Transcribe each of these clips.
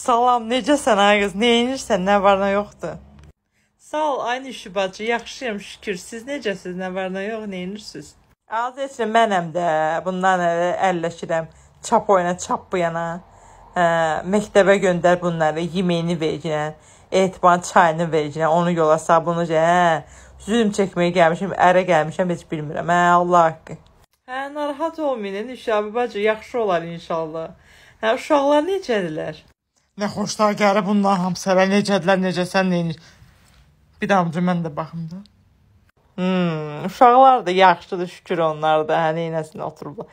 Salam, necəsən ay qız? Nəyinirsən? Nə var, nə yoxdur? Sağ ol, ay Nüşü bacı. Yaxşıyam, şükür. Siz necəsiz? Nə var, nə yox? Nəyinirsiniz? Az heç mənəm də. Bundan elə əlləşirəm. Çap oyna, çap bu yana. Hə, məktəbə göndər bunları, yeməyini verginən, etibarın çayını verginən, onu yola sabunu hə. Zülm çəkməyə gəlmişəm, ərə gəlmişəm, heç bilmirəm. Hə, Allah haqqı. Hə, narahat olmayın, Nüşü abi bacı, yaxşı olar inşallah. Hə, uşaqlar necədirlər? Nə xoşlar gəlir bunlar hamısı hələ necədirlər, necə sən neynir? Bir damcı mən də baxım da. Hmm, uşaqlar da yaxşıdır, şükür onlar da, hə neynəsin oturublar.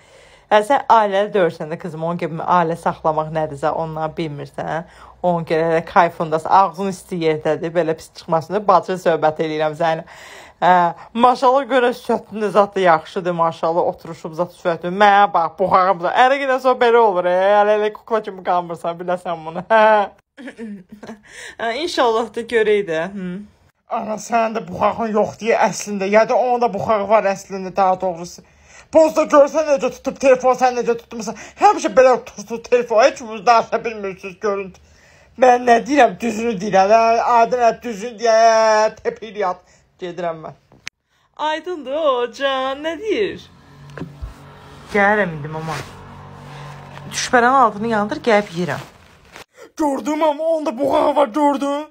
Hə sən ailəli döyürsən də qızım, onun kimi ailə saxlamaq nədirsə, ondan bilmirsən. Hə? Onun gələcək kayfındasın, ağzın isti yerdədir, belə pis çıxmasın da bacı söhbət eləyirəm səninlə. Hə, maşallah görə sifətinin zətı yaxşıdır, maşallah oturuşum zətı sifəti. Mənə bax, buxarım da. Ərə gedəsə belə olur, e, elə elə kukla kimi qalmırsan, biləsən bunu. Hə? hə. İnşallah da görək də. Ana sənin də buxarın yoxdur əslində. Ya da onun da buxarı var əslində daha doğrusu. Posta görsən necə tutub telefon sən necə tutmusan. Həmişə belə tutursun telefon, heç bunu danışa bilmirsiniz görüntü. Mən nə deyirəm, düzünü deyirəm. Hə? Adın hə, düzünü deyə tepiliyat. Gedirəm mən. Aydındır o, can, nə deyir? Gəlirəm indi mama. Düşbərənin altını yandır, gəlib yeyirəm. Gördüm amma onda buğağı var, gördün?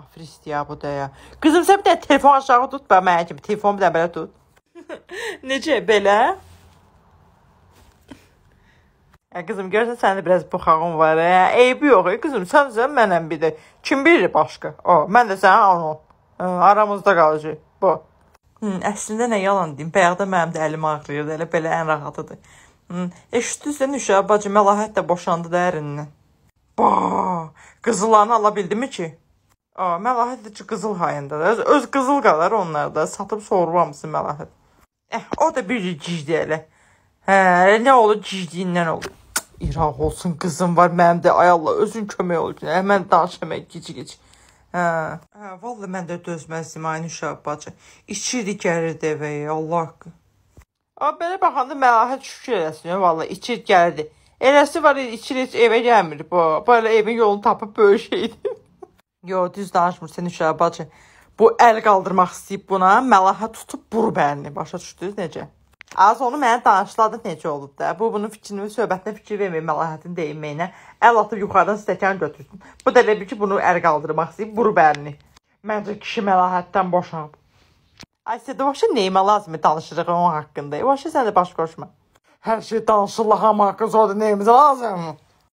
Afrist ya bu da ya. Qızım sən bir də telefon aşağı tut bə mənə kimi. Telefon bir də belə tut. Necə belə? Ya qızım görsən səndə biraz buxağın var. Ə, hə? eybi yox, ə, e, qızım sənsən mənəm bir də. Kim bilir başqa? O, mən də sənin anam aramızda qalacaq. Bu. Hı, əslində nə yalan deyim, bayaqda mənim də əlim ağrıyırdı, elə belə ən rahatıdır. Hı, e, eşitdinizsə Nüşə bacı Məlahət də boşandı da ərindən. Ba, qızılanı ala bildimi ki? A, Məlahət də ki qızıl hayındadır. Öz, öz qızıl qalar onlarda, satıb sorulamışsın Məlahət. Eh, o da bir gicdi elə. Hə, nə olur gicdiyindən olur. İraq olsun qızım var, mənim də ay Allah özün kömək ol ki, hə, mən danışamayım gici-gici. Hə, hə, vallah mən də dözməzdim Aynuşa bacı. İçirdi gəlirdi evə, Allah. A belə baxanda məlahət şükür eləsin, vallah içir gəlirdi. Eləsi var idi, içir heç evə gəlmir bu. Belə evin yolunu tapıb böyük şeydi. Yo, düz danışmırsan Aynuşa bacı. Bu əl qaldırmaq istəyib buna, məlahət tutub bur bəlini. Başa düşdünüz necə? Az onu mənə danışladın necə olub da. Bu bunun fikrini, söhbətinə fikir verməyə, məlahətin deyinməyinə əl atıb yuxarıdan stəkan götürsün. Bu da elə bil ki, bunu əl qaldırmaq istəyib, vurub əlini. Məncə kişi məlahətdən boşanıb. Ay sədə vaşı neymə lazımdır danışırıq onun haqqında. Vaşı sən də baş qoşma. Hər şey danışırlar, hamı haqqı sonra neymə lazımdır.